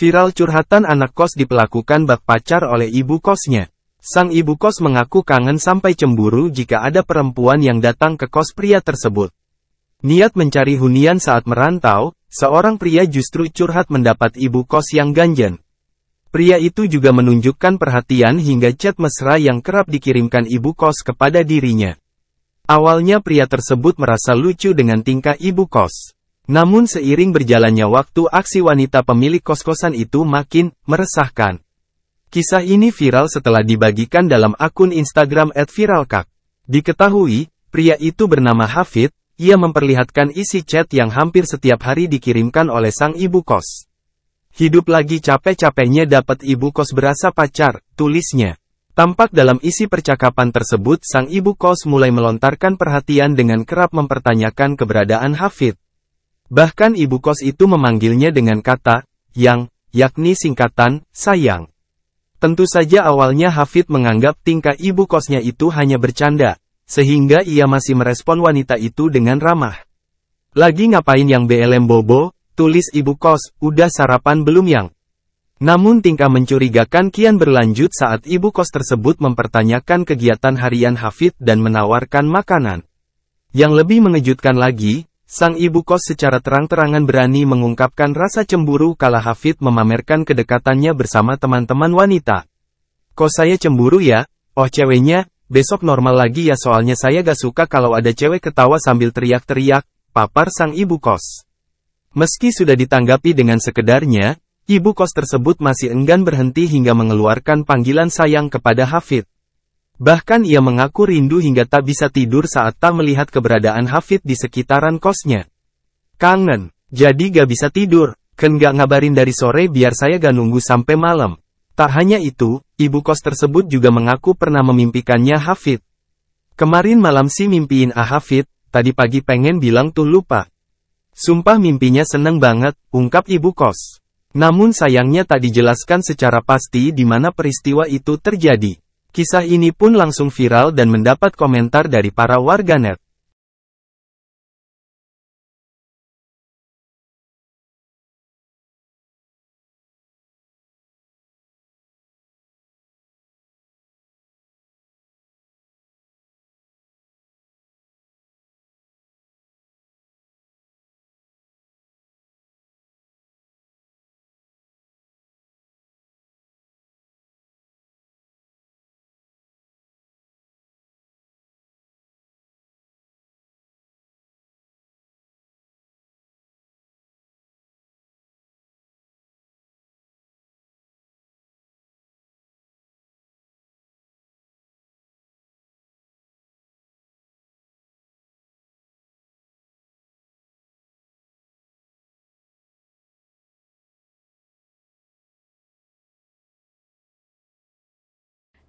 Viral curhatan anak kos diperlakukan bak pacar oleh ibu kosnya. Sang ibu kos mengaku kangen sampai cemburu jika ada perempuan yang datang ke kos pria tersebut. Niat mencari hunian saat merantau, seorang pria justru curhat mendapat ibu kos yang ganjen. Pria itu juga menunjukkan perhatian hingga chat mesra yang kerap dikirimkan ibu kos kepada dirinya. Awalnya pria tersebut merasa lucu dengan tingkah ibu kos. Namun seiring berjalannya waktu aksi wanita pemilik kos-kosan itu makin meresahkan. Kisah ini viral setelah dibagikan dalam akun Instagram @viralkak. Diketahui, pria itu bernama Hafid, ia memperlihatkan isi chat yang hampir setiap hari dikirimkan oleh sang ibu kos. Hidup lagi capek-capeknya dapat ibu kos berasa pacar, tulisnya. Tampak dalam isi percakapan tersebut sang ibu kos mulai melontarkan perhatian dengan kerap mempertanyakan keberadaan Hafid. Bahkan ibu kos itu memanggilnya dengan kata, yang, yakni singkatan, sayang. Tentu saja awalnya Hafid menganggap tingkah ibu kosnya itu hanya bercanda, sehingga ia masih merespon wanita itu dengan ramah. Lagi ngapain yang BLM Bobo, tulis ibu kos, udah sarapan belum yang? Namun tingkah mencurigakan kian berlanjut saat ibu kos tersebut mempertanyakan kegiatan harian Hafid dan menawarkan makanan. Yang lebih mengejutkan lagi, Sang ibu kos secara terang-terangan berani mengungkapkan rasa cemburu kala Hafid memamerkan kedekatannya bersama teman-teman wanita. Kok saya cemburu ya? Oh ceweknya, besok normal lagi ya soalnya saya gak suka kalau ada cewek ketawa sambil teriak-teriak, papar sang ibu kos. Meski sudah ditanggapi dengan sekedarnya, ibu kos tersebut masih enggan berhenti hingga mengeluarkan panggilan sayang kepada Hafid. Bahkan ia mengaku rindu hingga tak bisa tidur saat tak melihat keberadaan Hafid di sekitaran kosnya. Kangen, jadi gak bisa tidur, Ken gak ngabarin dari sore biar saya gak nunggu sampai malam. Tak hanya itu, ibu kos tersebut juga mengaku pernah memimpikannya Hafid. Kemarin malam si mimpiin Ah Hafid, tadi pagi pengen bilang tuh lupa. Sumpah mimpinya seneng banget, ungkap ibu kos. Namun sayangnya tak dijelaskan secara pasti di mana peristiwa itu terjadi. Kisah ini pun langsung viral dan mendapat komentar dari para warganet.